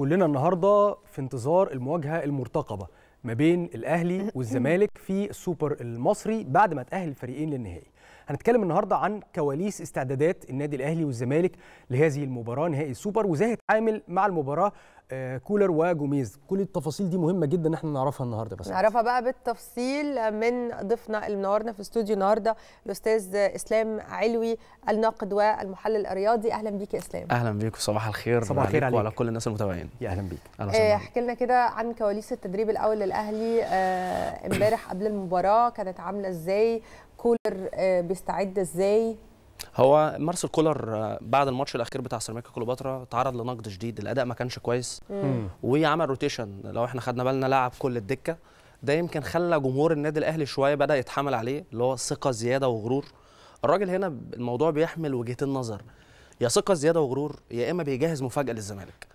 كلنا النهارده في انتظار المواجهه المرتقبه ما بين الاهلي والزمالك في السوبر المصري بعد ما تاهل الفريقين للنهائي هنتكلم النهارده عن كواليس استعدادات النادي الاهلي والزمالك لهذه المباراه نهائي السوبر وازاي هيتعامل مع المباراه آه، كولر وجوميز كل التفاصيل دي مهمه جدا ان احنا نعرفها النهارده بس نعرفها بقى بالتفصيل من ضيفنا اللي منورنا في استوديو النهارده الاستاذ اسلام علوي الناقد والمحلل الرياضي اهلا بيك يا اسلام اهلا بيك وصباح الخير صباح الخير عليك وعلى كل الناس المتابعين يا اهلا بيك آه، احكي لنا كده عن كواليس التدريب الاول للاهلي آه، امبارح قبل المباراه كانت عامله ازاي كولر بيستعد ازاي هو مارسيل كولر آه، بعد الماتش الاخير بتاع سيراميكا كليوباترا تعرض لنقد شديد الاداء ما كانش كويس وعمل روتيشن لو احنا خدنا بالنا لعب كل الدكه ده يمكن خلى جمهور النادي الاهلي شويه بدا يتحمل عليه اللي هو ثقه زياده وغرور الراجل هنا الموضوع بيحمل وجهتين نظر يا ثقه زياده وغرور يا اما بيجهز مفاجاه للزمالك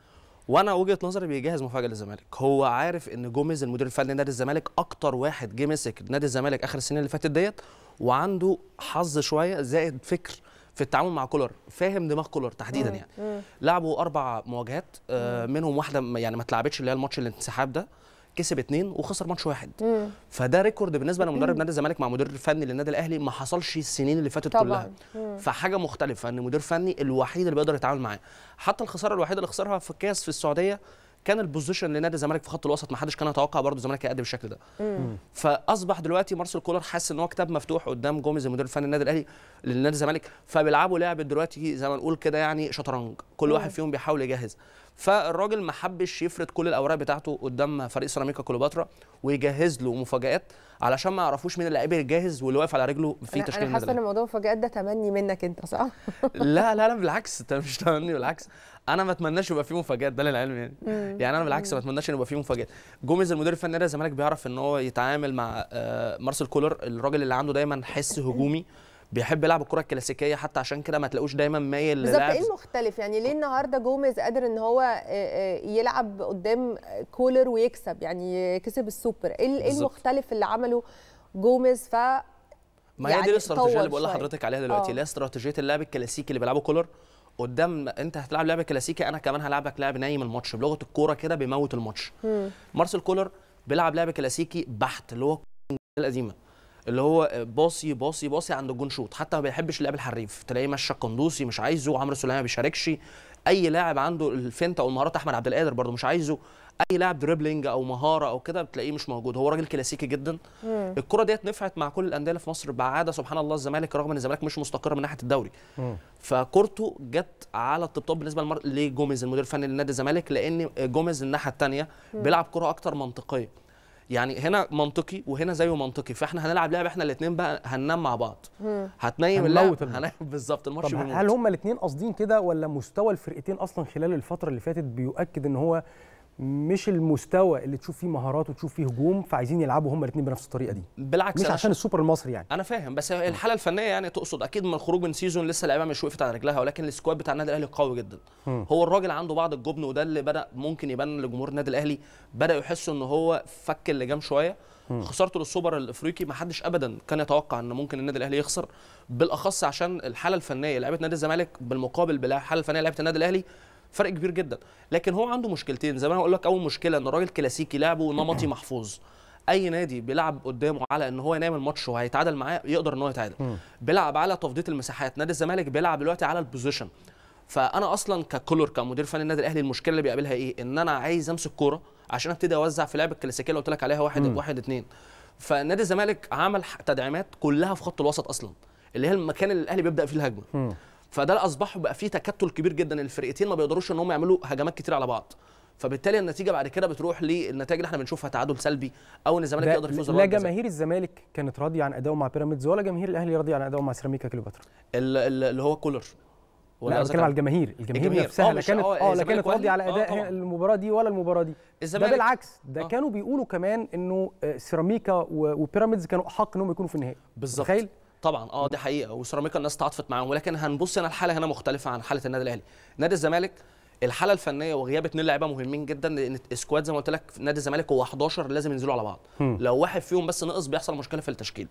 وانا وجهه نظري بيجهز مفاجاه للزمالك هو عارف ان جوميز المدير الفني لنادي الزمالك اكتر واحد جه مسك نادي الزمالك اخر السنين اللي فاتت ديت وعنده حظ شويه زائد فكر في التعامل مع كولر فاهم دماغ كولر تحديدا يعني لعبوا اربع مواجهات آه، منهم واحده يعني ما اتلعبتش اللي هي الماتش الانسحاب ده كسب اثنين وخسر ماتش واحد مم. فده ريكورد بالنسبه لمدرب نادي الزمالك مع مدير فني للنادي الاهلي ما حصلش السنين اللي فاتت كلها مم. فحاجه مختلفه ان مدير فني الوحيد اللي بيقدر يتعامل معاه حتى الخساره الوحيده اللي خسرها في الكاس في السعوديه كان البوزيشن لنادي الزمالك في خط الوسط ما حدش كان يتوقع برضه الزمالك هيقدم بالشكل ده مم. فاصبح دلوقتي مارسيل كولر حاسس ان هو كتاب مفتوح قدام جوميز المدير الفني للنادي الاهلي للنادي الزمالك فبيلعبوا لعب دلوقتي زي ما نقول كده يعني شطرنج كل واحد فيهم بيحاول يجهز فالراجل ما حبش يفرد كل الاوراق بتاعته قدام فريق سيراميكا كليوباترا ويجهز له مفاجات علشان ما يعرفوش مين اللاعب الجاهز واللي واقف على رجله في تشكيل انا حاسه ان موضوع المفاجات ده تمني منك انت صح؟ لا لا لا بالعكس انت مش تمني بالعكس انا ما اتمناش يبقى في مفاجات ده للعلم يعني يعني انا بالعكس ما اتمناش يبقى في مفاجات جوميز المدير الفني الزمالك بيعرف ان هو يتعامل مع آه، مارسيل كولر الراجل اللي عنده دايما حس هجومي بيحب يلعب الكره الكلاسيكيه حتى عشان كده ما تلاقوش دايما مايل بالظبط ايه المختلف يعني ليه النهارده جوميز قادر ان هو يلعب قدام كولر ويكسب يعني كسب السوبر ايه, إيه المختلف اللي عمله جوميز ف ما هي يعني دي الاستراتيجيه اللي بقول لحضرتك عليها دلوقتي آه. اللي هي استراتيجيه اللعب الكلاسيكي اللي بيلعبه كولر قدام انت هتلعب لعبه كلاسيكي انا كمان هلعبك لعب نايم الماتش بلغه الكوره كده بيموت الماتش مارسيل كولر بيلعب لعب كلاسيكي بحت اللي هو القديمه اللي هو باصي باصي باصي عند الجون شوط حتى ما بيحبش اللعب الحريف تلاقيه مشى قندوسي مش عايزه عمرو سليمان ما بيشاركش اي لاعب عنده الفنت او المهارات احمد عبد القادر برده مش عايزه اي لاعب دريبلينج او مهاره او كده بتلاقيه مش موجود هو راجل كلاسيكي جدا مم. الكره ديت نفعت مع كل الانديه اللي في مصر بعاده سبحان الله الزمالك رغم ان الزمالك مش مستقر من ناحيه الدوري فكورته جت على الطبطاب بالنسبه لجوميز المدير الفني لنادي الزمالك لان جوميز الناحيه الثانيه بيلعب كره اكتر منطقيه يعني هنا منطقي وهنا زيه منطقي فاحنا هنلعب لعبه احنا الاثنين بقى هننام مع بعض هتنيم اللعب هننام بالظبط الماتش هل هما الاثنين قاصدين كده ولا مستوى الفرقتين اصلا خلال الفتره اللي فاتت بيؤكد ان هو مش المستوى اللي تشوف فيه مهارات وتشوف فيه هجوم فعايزين يلعبوا هما الاثنين بنفس الطريقه دي بالعكس مش عشان السوبر المصري يعني انا فاهم بس الحاله الفنيه يعني تقصد اكيد من الخروج من سيزون لسه اللعيبه مش وقفت على رجلها ولكن السكواد بتاع النادي الاهلي قوي جدا م. هو الراجل عنده بعض الجبن وده اللي بدا ممكن يبان لجمهور النادي الاهلي بدا يحس ان هو فك اللجام شويه خسارته للسوبر الافريقي ما حدش ابدا كان يتوقع ان ممكن النادي الاهلي يخسر بالاخص عشان الحاله الفنيه لعيبه نادي الزمالك بالمقابل بالحاله الفنيه لعيبه النادي الاهلي فرق كبير جدا لكن هو عنده مشكلتين زي ما انا اقول لك اول مشكله ان الراجل كلاسيكي لعبه نمطي محفوظ اي نادي بيلعب قدامه على ان هو ينام الماتش وهيتعادل معاه يقدر ان هو يتعادل بيلعب على تفضيه المساحات نادي الزمالك بيلعب دلوقتي على البوزيشن فانا اصلا ككولر كمدير فني النادي الاهلي المشكله اللي بيقابلها ايه ان انا عايز امسك كوره عشان ابتدي اوزع في لعب الكلاسيكيه اللي قلت لك عليها واحد واحد اثنين فنادي الزمالك عمل تدعيمات كلها في خط الوسط اصلا اللي هي المكان اللي الاهلي بيبدا فيه الهجمه فده اصبح بقى فيه تكتل كبير جدا الفرقتين ما بيقدروش ان هم يعملوا هجمات كتير على بعض فبالتالي النتيجه بعد كده بتروح للنتائج اللي احنا بنشوفها تعادل سلبي او ان الزمالك يقدر يفوز لا جماهير الزمالك كانت راضيه عن اداؤه مع بيراميدز ولا جماهير الاهلي راضيه عن اداؤه مع سيراميكا كليوباترا اللي هو كولر ولا لا بتكلم على الجماهير الجماهير, نفسها آه، لا كانت اه, آه، لا كانت راضيه على اداء آه، المباراه دي ولا المباراه دي ده بالعكس ده أوه. كانوا بيقولوا كمان انه سيراميكا وبيراميدز كانوا احق انهم يكونوا في النهائي بالظبط طبعا اه دي حقيقه وسيراميكا الناس تعاطفت معاهم ولكن هنبص هنا الحاله هنا مختلفه عن حاله النادي الاهلي نادي الزمالك الحاله الفنيه وغياب اثنين لعيبه مهمين جدا لان السكواد زي ما قلت لك نادي الزمالك هو 11 لازم ينزلوا على بعض م. لو واحد فيهم بس نقص بيحصل مشكله في التشكيل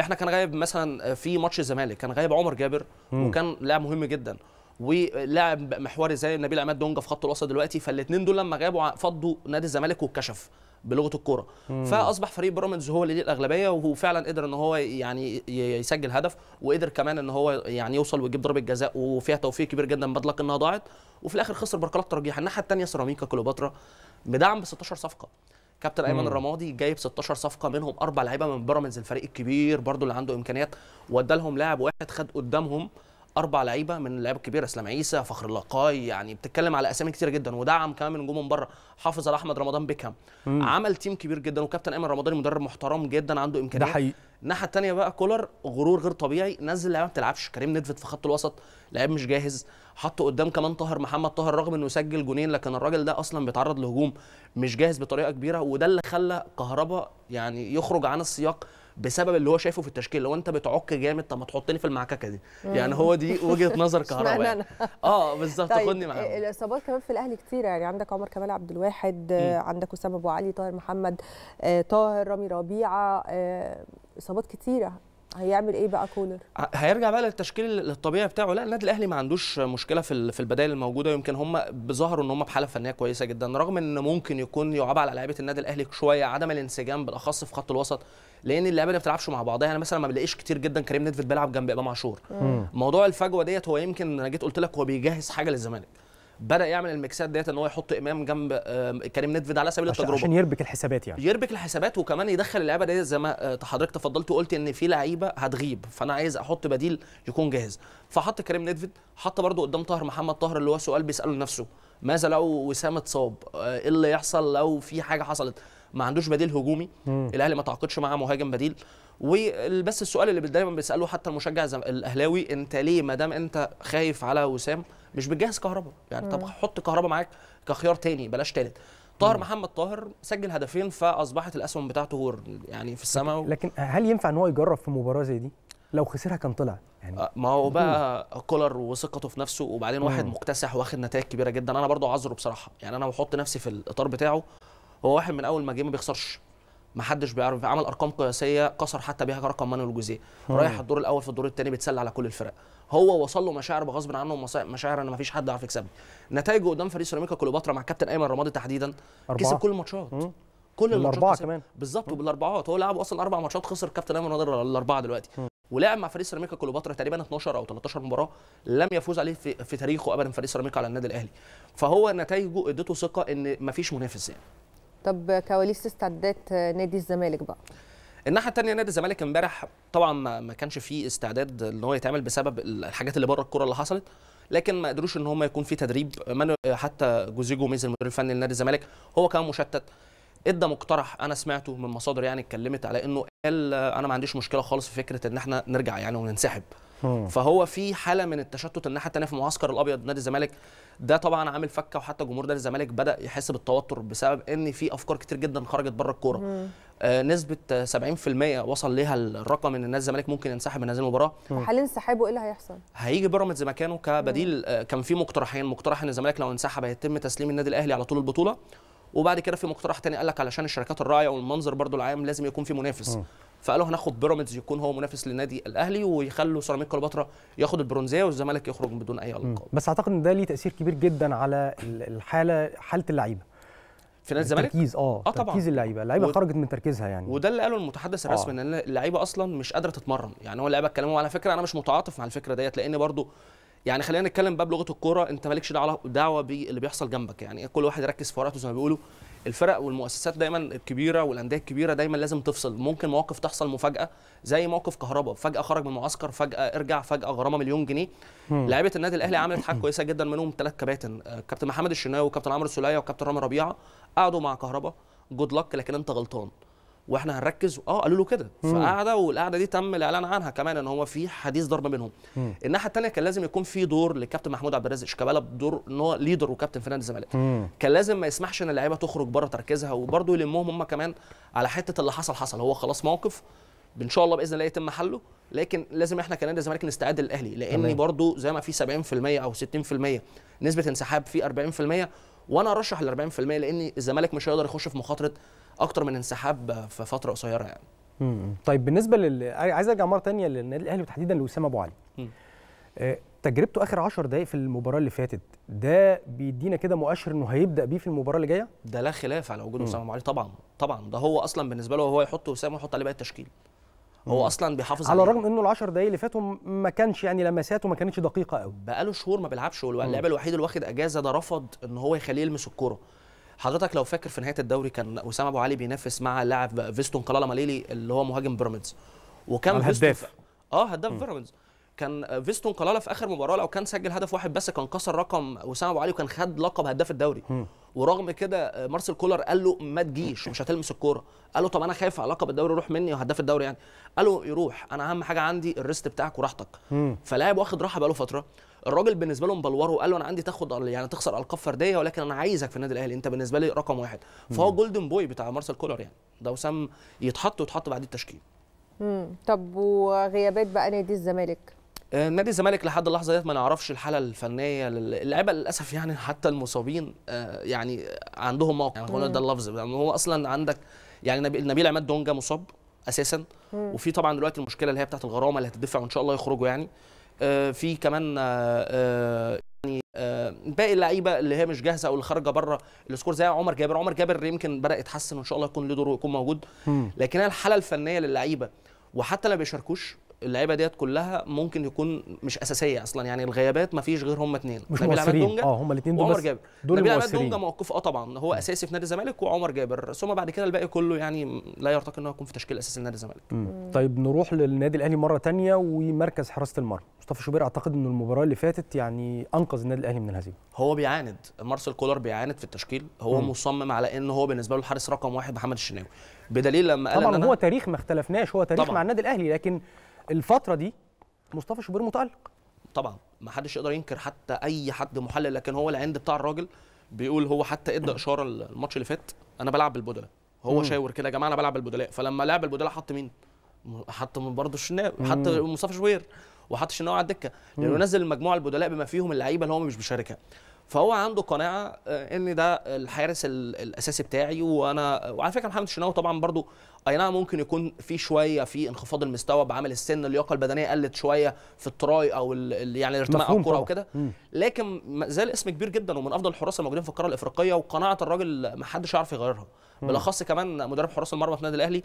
احنا كان غايب مثلا في ماتش الزمالك كان غايب عمر جابر م. وكان لاعب مهم جدا ولاعب محوري زي نبيل عماد دونجا في خط الوسط دلوقتي فالاثنين دول لما غابوا فضوا نادي الزمالك واتكشف بلغه الكوره فاصبح فريق بيراميدز هو اللي ليه الاغلبيه وهو فعلا قدر ان هو يعني يسجل هدف وقدر كمان ان هو يعني يوصل ويجيب ضربه جزاء وفيها توفيق كبير جدا بدلك انها ضاعت وفي الاخر خسر بركلات ترجيح الناحيه الثانيه سيراميكا كليوباترا بدعم ب 16 صفقه كابتن ايمن الرمادي جايب 16 صفقه منهم اربع لعيبه من بيراميدز الفريق الكبير برضو اللي عنده امكانيات وادى لهم لاعب واحد خد قدامهم اربع لعيبه من اللعيبه الكبيره اسلام عيسى فخر اللقاي يعني بتتكلم على اسامي كتيره جدا ودعم كمان من نجوم من بره حافظ على احمد رمضان بيكهام عمل تيم كبير جدا وكابتن ايمن رمضاني مدرب محترم جدا عنده امكانيات ده حقيقي الناحيه الثانيه بقى كولر غرور غير طبيعي نزل لعيبه ما بتلعبش كريم ندفت في خط الوسط لعيب مش جاهز حط قدام كمان طاهر محمد طاهر رغم انه سجل جونين لكن الراجل ده اصلا بيتعرض لهجوم مش جاهز بطريقه كبيره وده اللي خلى كهربا يعني يخرج عن السياق بسبب اللي هو شايفه في التشكيل لو انت بتعك جامد طب ما تحطني في المعككه دي يعني هو دي وجهه نظر كهرباء يعني. اه بالظبط طيب خدني معاهم آه، الاصابات كمان في الاهلي كتير يعني عندك عمر كمال عبد الواحد آه عندك اسامه ابو علي طاهر محمد آه، طاهر رامي ربيعه اصابات آه، كتيره هيعمل ايه بقى كولر؟ هيرجع بقى للتشكيل الطبيعي بتاعه لا النادي الاهلي ما عندوش مشكله في في البدائل الموجوده يمكن هم ظهروا ان هم بحاله فنيه كويسه جدا رغم ان ممكن يكون يعاب على لعيبه النادي الاهلي شويه عدم الانسجام بالاخص في خط الوسط لان اللعيبه ما بتلعبش مع بعضها انا يعني مثلا ما بلاقيش كتير جدا كريم نيدفيد بيلعب جنب امام عاشور موضوع الفجوه ديت هو يمكن انا جيت قلت لك هو بيجهز حاجه للزمالك بدا يعمل الميكسات ديت ان هو يحط امام جنب كريم نيدفيد على سبيل التجربه عشان يربك الحسابات يعني يربك الحسابات وكمان يدخل اللعيبه ديت زي ما آه، حضرتك تفضلت وقلت ان في لعيبه هتغيب فانا عايز احط بديل يكون جاهز فحط كريم نيدفيد حط برده قدام طاهر محمد طاهر اللي هو سؤال بيساله لنفسه ماذا لو وسام اتصاب آه، ايه اللي يحصل لو في حاجه حصلت ما عندوش بديل هجومي الاهلي ما تعاقدش مع مهاجم بديل وبس السؤال اللي دايما بيساله حتى المشجع الاهلاوي انت ليه ما دام انت خايف على وسام مش بتجهز كهربا يعني طب حط كهربا معاك كخيار تاني بلاش تالت طاهر محمد طاهر سجل هدفين فاصبحت الاسهم بتاعته يعني في السماء و... لكن هل ينفع ان هو يجرب في مباراه زي دي لو خسرها كان طلع يعني آه، ما هو بقى كولر وثقته في نفسه وبعدين واحد مكتسح واخد نتائج كبيره جدا انا برضو عذره بصراحه يعني انا بحط نفسي في الاطار بتاعه هو واحد من اول ما جه ما بيخسرش ما حدش بيعرف عمل ارقام قياسيه كسر حتى بيها رقم مانويل جوزيه آه. رايح الدور الاول في الدور الثاني بيتسلى على كل الفرق هو وصل له مشاعر بغصب عنه مشاعر ان ما فيش حد يعرف يكسبني نتائجه قدام فريق سيراميكا كليوباترا مع كابتن ايمن رمادي تحديدا أربعة. كسب كل الماتشات كل الماتشات كمان بالظبط وبالاربعات هو لعب اصلا اربع ماتشات خسر كابتن ايمن رمادي الاربعه دلوقتي م. ولعب مع فريق سيراميكا كليوباترا تقريبا 12 او 13 مباراه لم يفوز عليه في, في تاريخه ابدا فريق سيراميكا على النادي الاهلي فهو نتائجه ادته ثقه ان فيش منافس يعني طب كواليس استعدادات نادي الزمالك بقى الناحيه الثانيه نادي الزمالك امبارح طبعا ما كانش فيه استعداد ان هو يتعمل بسبب الحاجات اللي بره الكوره اللي حصلت لكن ما قدروش ان هم يكون في تدريب حتى جوزيه جوميز المدير الفني لنادي الزمالك هو كان مشتت ادى مقترح انا سمعته من مصادر يعني اتكلمت على انه قال انا ما عنديش مشكله خالص في فكره ان احنا نرجع يعني وننسحب فهو في حاله من التشتت الناحيه الثانيه في المعسكر الابيض نادي الزمالك ده طبعا عامل فكه وحتى جمهور نادي الزمالك بدا يحس بالتوتر بسبب ان في افكار كتير جدا خرجت بره الكوره آه نسبه 70% وصل ليها الرقم ان نادي الزمالك ممكن ينسحب من هذه المباراه وحال انسحابه ايه اللي هيحصل هيجي بيراميدز مكانه كبديل آه كان في مقترحين مقترح ان الزمالك لو انسحب هيتم تسليم النادي الاهلي على طول البطوله وبعد كده في مقترح تاني قال لك علشان الشركات الراعيه والمنظر برضو العام لازم يكون في منافس فقالوا هناخد بيراميدز يكون هو منافس للنادي الاهلي ويخلوا سيراميكا كليوباترا ياخد البرونزيه والزمالك يخرج بدون اي لقب بس اعتقد ان ده ليه تاثير كبير جدا على الحاله حاله اللعيبه في نادي الزمالك تركيز اه اه طبعا تركيز اللعيبه اللعيبه و... خرجت من تركيزها يعني وده اللي قاله المتحدث آه. الرسمي ان اللعيبه اصلا مش قادره تتمرن يعني هو اللعيبه اتكلموا على فكره انا مش متعاطف مع الفكره ديت لان برضو يعني خلينا نتكلم بقى بلغه الكوره انت مالكش دعوه باللي بيحصل جنبك يعني كل واحد يركز في ورقته زي ما بيقولوا الفرق والمؤسسات دايما الكبيره والانديه الكبيره دايما لازم تفصل ممكن مواقف تحصل مفاجاه زي موقف كهرباء فجاه خرج من المعسكر فجاه ارجع فجاه غرامه مليون جنيه لعيبه النادي الاهلي عملت حاجه كويسه جدا منهم ثلاث كباتن آه، كابتن محمد الشناوي وكابتن عمرو السليه وكابتن رامي ربيعه قعدوا مع كهرباء جود لك لكن انت غلطان واحنا هنركز اه قالوا له كده فقعده والقعده دي تم الاعلان عنها كمان ان هو في حديث ضربه بينهم الناحيه الثانيه كان لازم يكون في دور للكابتن محمود عبد الرازق شيكابالا بدور ان هو ليدر وكابتن في نادي الزمالك كان لازم ما يسمحش ان اللعيبه تخرج بره تركيزها وبرده يلمهم هم كمان على حته اللي حصل حصل هو خلاص موقف ان شاء الله باذن الله يتم حله لكن لازم احنا كنادي الزمالك نستعد للاهلي لان برده زي ما في 70% او 60% نسبه انسحاب في 40% وانا ارشح ال 40% لان الزمالك مش هيقدر يخش في مخاطره اكتر من انسحاب في فتره قصيره يعني مم. طيب بالنسبه لل عايز ارجع مره ثانيه للنادي الاهلي وتحديدا لاسامه ابو علي آه، تجربته اخر 10 دقائق في المباراه اللي فاتت ده بيدينا كده مؤشر انه هيبدا بيه في المباراه اللي جايه ده لا خلاف على وجود اسامه ابو علي طبعا طبعا ده هو اصلا بالنسبه له هو يحط اسامه ويحط عليه باقي التشكيل هو اصلا بيحافظ على الرغم انه ال 10 دقايق اللي فاتوا ما كانش يعني لمساته ما كانتش دقيقه قوي بقاله شهور ما بيلعبش هو الوحيد اللي واخد اجازه ده رفض ان هو يخليه يلمس الكوره حضرتك لو فاكر في نهايه الدوري كان وسام ابو علي بينافس مع لاعب فيستون كلالا ماليلي اللي هو مهاجم بيراميدز وكان الهداف اه هداف بيراميدز كان فيستون كلالا في اخر مباراه لو كان سجل هدف واحد بس كان كسر رقم وسام ابو علي وكان خد لقب هداف الدوري ورغم كده آه، مارسيل كولر قال له ما تجيش مش هتلمس الكوره قال له طب انا خايف على لقب الدوري يروح مني وهداف الدوري يعني قال له يروح انا اهم حاجه عندي الريست بتاعك وراحتك فلاعب واخد راحه بقاله فتره الراجل بالنسبه له مبلوره وقال له انا عندي تاخد يعني تخسر القاب فرديه ولكن انا عايزك في النادي الاهلي انت بالنسبه لي رقم واحد فهو جولدن بوي بتاع مارسيل كولر يعني ده وسام يتحط ويتحط بعد التشكيل طب وغيابات بقى نادي الزمالك آه، نادي الزمالك لحد اللحظه ديت ما نعرفش الحاله الفنيه اللعيبه للاسف يعني حتى المصابين آه، يعني عندهم موقف يعني ده اللفظ يعني هو اصلا عندك يعني نبيل عماد دونجا مصاب اساسا وفي طبعا دلوقتي المشكله اللي هي بتاعت الغرامه اللي هتدفع وان شاء الله يخرجوا يعني آه، في كمان يعني باقي اللعيبه اللي هي مش جاهزه او اللي خارجه بره السكور زي عمر جابر عمر جابر يمكن بدا يتحسن وان شاء الله يكون له دور ويكون موجود لكن الحاله الفنيه للعيبه وحتى لو ما بيشاركوش اللعيبه ديت كلها ممكن يكون مش اساسيه اصلا يعني الغيابات ما فيش غير هم اثنين مش دونجا اه هم الاثنين دول وعمر جابر دول نبيل عماد دونجا موقف اه طبعا هو اساسي في نادي الزمالك وعمر جابر ثم بعد كده الباقي كله يعني لا يرتقي انه يكون في تشكيل اساسي لنادي الزمالك طيب نروح للنادي الاهلي مره ثانيه ومركز حراسه المرمى مصطفى شوبير اعتقد انه المباراه اللي فاتت يعني انقذ النادي الاهلي من الهزيمه هو بيعاند مارسيل كولر بيعاند في التشكيل هو مم. مصمم على ان هو بالنسبه له الحارس رقم واحد محمد الشناوي بدليل لما قال طبعا هو تاريخ ما اختلفناش هو تاريخ طبعًا. مع النادي الاهلي لكن الفتره دي مصطفى شوبير متالق طبعا ما حدش يقدر ينكر حتى اي حد محلل لكن هو العند بتاع الراجل بيقول هو حتى ادى اشاره الماتش اللي فات انا بلعب بالبدلاء هو مم. شاور كده يا جماعه انا بلعب بالبدلاء فلما لعب البدلاء حط مين حط برضه الشناوي حط مصطفى شوبير وحط الشناوي على الدكه لانه يعني نزل المجموعه البدلاء بما فيهم اللعيبه اللي هو مش بيشاركها فهو عنده قناعه آه، ان ده الحارس الاساسي بتاعي وانا وعلى فكره محمد الشناوي طبعا برضو اي نعم ممكن يكون في شويه في انخفاض المستوى بعمل السن اللياقه البدنيه قلت شويه في التراي او يعني الارتماء على الكوره وكده لكن ما زال اسم كبير جدا ومن افضل الحراس الموجودين في القاره الافريقيه وقناعه الراجل ما حدش يعرف يغيرها بالاخص كمان مدرب حراس المرمى في النادي الاهلي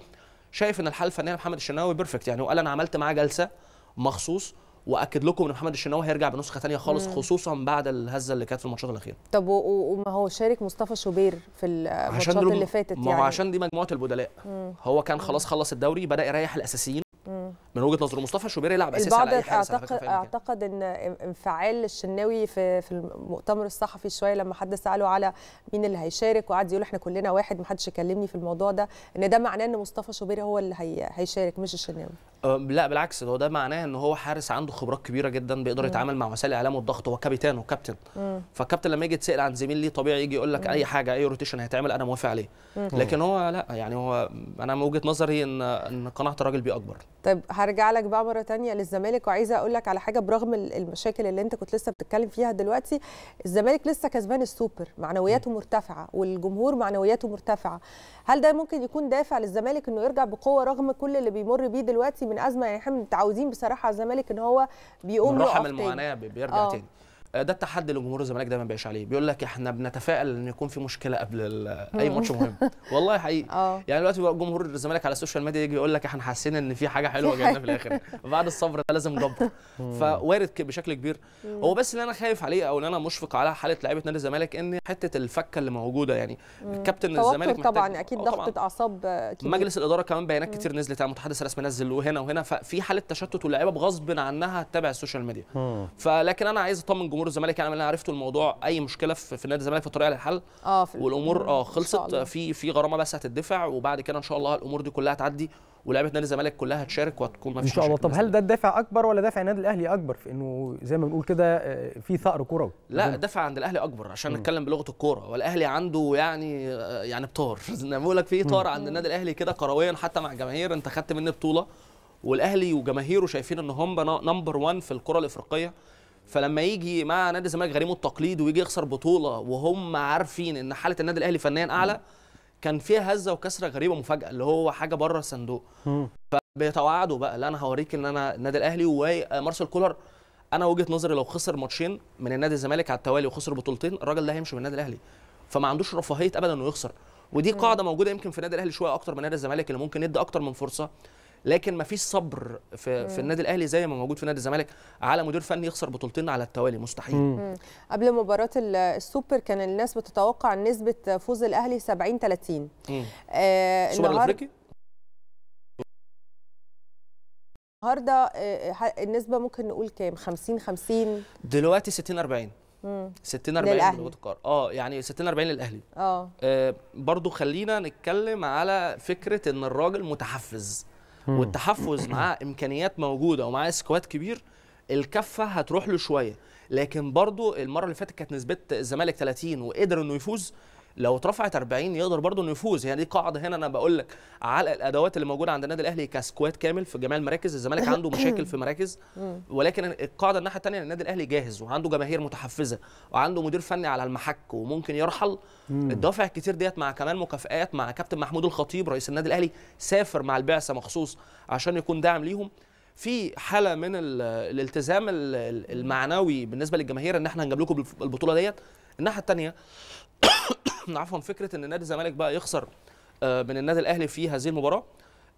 شايف ان الحاله الفنيه محمد الشناوي بيرفكت يعني وقال انا عملت معاه جلسه مخصوص واكد لكم ان محمد الشناوي هيرجع بنسخه ثانيه خالص مم. خصوصا بعد الهزه اللي كانت في الماتشات الاخيره طب وما هو شارك مصطفى شوبير في الماتشات اللي فاتت يعني ما عشان دي مجموعه البدلاء مم. هو كان خلاص خلص الدوري بدا يريح الاساسيين مم. من وجهه نظر مصطفى شوبير يلعب اساسي على اي حاجه اعتقد اعتقد ان انفعال الشناوي في في المؤتمر الصحفي شويه لما حد ساله على مين اللي هيشارك وقعد يقول احنا كلنا واحد ما حدش يكلمني في الموضوع ده ان ده معناه ان مصطفى شوبير هو اللي هيشارك مش الشناوي آه، لا بالعكس هو ده معناه ان هو حارس عنده خبرات كبيره جدا بيقدر يتعامل مع وسائل الاعلام والضغط هو كابتن وكابتن فالكابتن لما يجي يتسال عن زميل ليه طبيعي يجي يقول لك اي حاجه اي روتيشن هيتعمل انا موافق عليه لكن هو لا يعني هو انا من وجهه نظري ان ان قناعه الراجل بيه اكبر طيب هرجع لك بقى مره ثانيه للزمالك وعايزه اقول لك على حاجه برغم المشاكل اللي انت كنت لسه بتتكلم فيها دلوقتي الزمالك لسه كسبان السوبر معنوياته مرتفعه والجمهور معنوياته مرتفعه هل ده ممكن يكون دافع للزمالك انه يرجع بقوه رغم كل اللي بيمر بيه دلوقتي من ازمه يعني احنا متعودين بصراحه على الزمالك ان هو بيقوم من رحم المعاناه بيرجع آه. تاني آه، ده التحدي اللي جمهور الزمالك دايما بيعيش عليه بيقول لك احنا بنتفائل ان يكون في مشكله قبل اي ماتش مهم والله حقيقي آه. يعني دلوقتي جمهور الزمالك على السوشيال ميديا يجي يقول لك احنا حاسين ان في حاجه حلوه جايه في الاخر بعد الصبر ده لازم جبر فوارد بشكل كبير هو بس اللي انا خايف عليه او اللي انا مشفق على حاله لعيبه نادي الزمالك ان حته الفكه اللي موجوده يعني كابتن الزمالك طبعا اكيد آه، ضغطه اعصاب كبير مجلس الاداره كمان بيانات كتير نزلت على متحدث الرسمي نزل وهنا وهنا ففي حاله تشتت واللعيبه بغصب عنها تتابع السوشيال ميديا فلكن انا عايز اطمن جمهور الزمالك يعني انا عرفته الموضوع اي مشكله في في نادي الزمالك في الطريقه للحل اه والامور اه خلصت في في غرامه بس هتدفع وبعد كده ان شاء الله الامور دي كلها هتعدي ولعيبه نادي الزمالك كلها هتشارك وهتكون ما فيش ان شاء الله طب هل ده الدافع اكبر ولا دافع النادي الاهلي اكبر في انه زي ما بنقول كده آه، في ثأر كروي لا دافع عند الاهلي اكبر عشان م. نتكلم بلغه الكوره والاهلي عنده يعني آه، يعني بطار زي ما بقول لك في طار عند النادي الاهلي كده كرويا حتى مع جماهير انت خدت مني بطوله والاهلي وجماهيره شايفين ان هم نمبر 1 في الكره الافريقيه فلما يجي مع نادي الزمالك غريمه التقليد ويجي يخسر بطوله وهم عارفين ان حاله النادي الاهلي فنيا اعلى كان فيها هزه وكسره غريبه مفاجاه اللي هو حاجه بره الصندوق فبيتوعدوا بقى لا انا هوريك ان انا النادي الاهلي ومارسيل كولر انا وجهه نظري لو خسر ماتشين من النادي الزمالك على التوالي وخسر بطولتين الراجل ده هيمشي من النادي الاهلي فما عندوش رفاهيه ابدا انه يخسر ودي قاعده موجوده يمكن في النادي الاهلي شويه اكتر من نادي الزمالك اللي ممكن يدي اكتر من فرصه لكن ما فيش صبر في, في النادي الاهلي زي ما موجود في نادي الزمالك على مدير فني يخسر بطولتين على التوالي مستحيل مم. قبل مباراه السوبر كان الناس بتتوقع نسبه فوز الاهلي 70 30 آه السوبر الافريقي النهارده آه، النسبه ممكن نقول كام 50 50 دلوقتي 60 40 60 40 للأهلي اه يعني 60 40 للاهلي اه برضو خلينا نتكلم على فكره ان الراجل متحفز والتحفز معاه امكانيات موجوده ومعاه سكواد كبير الكفه هتروح له شويه لكن برضه المره اللي فاتت كانت نسبه الزمالك 30 وقدر انه يفوز لو اترفعت 40 يقدر برضه انه يفوز هي يعني دي قاعده هنا انا بقول لك على الادوات اللي موجوده عند النادي الاهلي كسكواد كامل في جميع المراكز الزمالك عنده مشاكل في مراكز ولكن القاعده الناحيه الثانيه ان النادي الاهلي جاهز وعنده جماهير متحفزه وعنده مدير فني على المحك وممكن يرحل الدوافع الكتير ديت مع كمان مكافئات مع كابتن محمود الخطيب رئيس النادي الاهلي سافر مع البعثه مخصوص عشان يكون داعم ليهم في حاله من الالتزام المعنوي بالنسبه للجماهير ان احنا هنجيب لكم البطوله ديت الناحيه الثانيه عفوا فكره ان نادي الزمالك بقى يخسر آه، من النادي الاهلي في هذه المباراه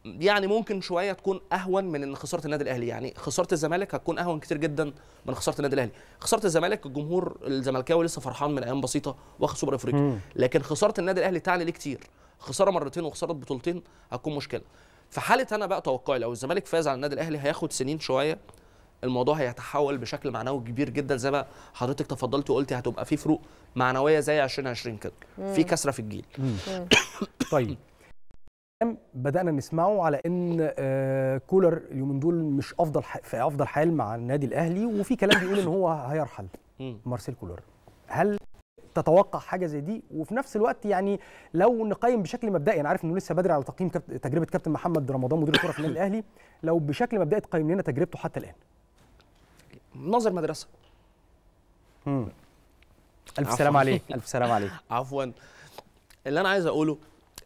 يعني ممكن شويه تكون اهون من ان خساره النادي الاهلي يعني خساره الزمالك هتكون اهون كتير جدا من خساره النادي الاهلي خساره الزمالك الجمهور الزملكاوي لسه فرحان من ايام بسيطه واخد سوبر افريقيا لكن خساره النادي الاهلي تعني ليه كتير خساره مرتين وخساره بطولتين هتكون مشكله في حاله انا بقى توقعي لو الزمالك فاز على النادي الاهلي هياخد سنين شويه الموضوع هيتحول بشكل معنوي كبير جدا زي ما حضرتك تفضلت وقلتي هتبقى في فروق معنويه زي 2020 كده في كسره في الجيل طيب بدانا نسمعه على ان آه، كولر اليومين دول مش افضل في افضل حال مع النادي الاهلي وفي كلام بيقول ان هو هيرحل مارسيل كولر هل تتوقع حاجه زي دي وفي نفس الوقت يعني لو نقيم بشكل مبدئي انا عارف انه لسه بدري على تقييم تجربه كابتن محمد رمضان مدير الكره في النادي الاهلي لو بشكل مبدئي تقيم لنا تجربته حتى الان ناظر مدرسه مم. الف سلام عليك الف سلام عليك عفوا اللي انا عايز اقوله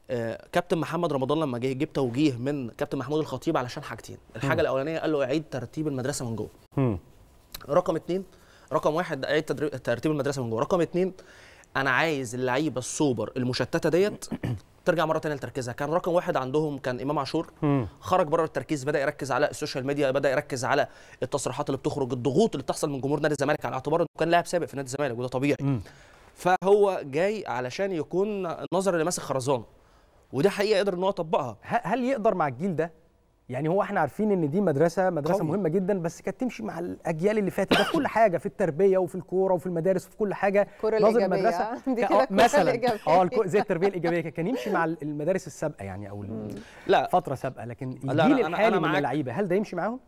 آه، كابتن محمد رمضان لما جه جبت توجيه من كابتن محمود الخطيب علشان حاجتين الحاجه الاولانيه قال له اعيد ترتيب المدرسه من جوه رقم اتنين رقم واحد اعيد ترتيب المدرسه من جوه رقم اتنين انا عايز اللعيبه السوبر المشتته ديت ترجع مره ثانيه لتركيزها كان رقم واحد عندهم كان امام عاشور خرج بره التركيز بدا يركز على السوشيال ميديا بدا يركز على التصريحات اللي بتخرج الضغوط اللي بتحصل من جمهور نادي الزمالك على اعتبار انه كان لاعب سابق في نادي الزمالك وده طبيعي مم. فهو جاي علشان يكون نظر اللي ماسك خرزان ودي حقيقه قدر ان هو يطبقها هل يقدر مع الجيل ده يعني هو احنا عارفين ان دي مدرسه مدرسه قوي. مهمه جدا بس كانت تمشي مع الاجيال اللي فاتت ده في كل حاجه في التربيه وفي الكوره وفي المدارس وفي كل حاجه نظر المدرسه آه، دي آه، كده مثلا اه زي التربيه الايجابيه كان يمشي مع المدارس السابقه يعني او لا فتره سابقه لكن الجيل الحالي من اللعيبه هل ده يمشي معاهم؟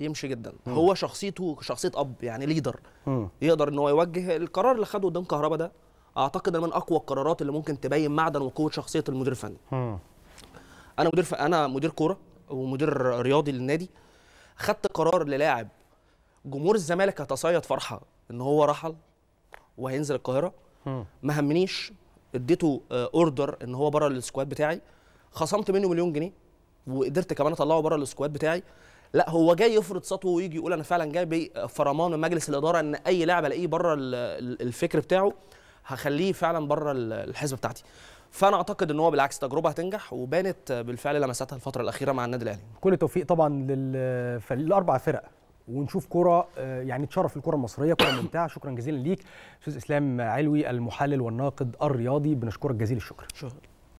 يمشي جدا مم. هو شخصيته شخصيه اب يعني ليدر مم. يقدر ان هو يوجه القرار اللي خده قدام كهربا ده اعتقد من اقوى القرارات اللي ممكن تبين معدن وقوه شخصيه المدير الفني انا مدير ف... انا مدير كوره ومدير رياضي للنادي خدت قرار للاعب جمهور الزمالك هتصيد فرحه ان هو رحل وهينزل القاهره ما همنيش اديته اوردر آه، ان هو بره السكواد بتاعي خصمت منه مليون جنيه وقدرت كمان اطلعه بره السكواد بتاعي لا هو جاي يفرض سطوه ويجي يقول انا فعلا جاي بفرمان من مجلس الاداره ان اي لاعب الاقيه بره الفكر بتاعه هخليه فعلا بره الحسبه بتاعتي فانا اعتقد ان هو بالعكس تجربه هتنجح وبانت بالفعل لمساتها الفتره الاخيره مع النادي الاهلي كل التوفيق طبعا للفريق الاربع فرق ونشوف كرة آه، يعني تشرف الكرة المصرية كرة ممتعة شكرا جزيلا ليك أستاذ إسلام علوي المحلل والناقد الرياضي بنشكرك جزيل الشكر شكرا